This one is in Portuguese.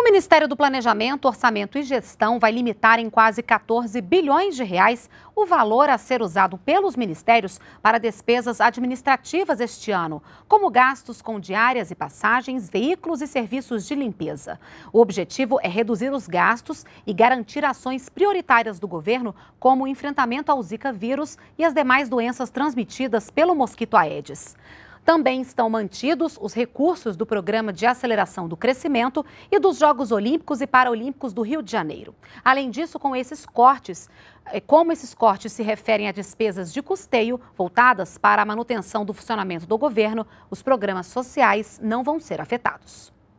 O Ministério do Planejamento, Orçamento e Gestão vai limitar em quase 14 bilhões de reais o valor a ser usado pelos ministérios para despesas administrativas este ano, como gastos com diárias e passagens, veículos e serviços de limpeza. O objetivo é reduzir os gastos e garantir ações prioritárias do governo, como o enfrentamento ao Zika vírus e as demais doenças transmitidas pelo mosquito Aedes. Também estão mantidos os recursos do Programa de Aceleração do Crescimento e dos Jogos Olímpicos e Paralímpicos do Rio de Janeiro. Além disso, com esses cortes, eh, como esses cortes se referem a despesas de custeio voltadas para a manutenção do funcionamento do governo, os programas sociais não vão ser afetados.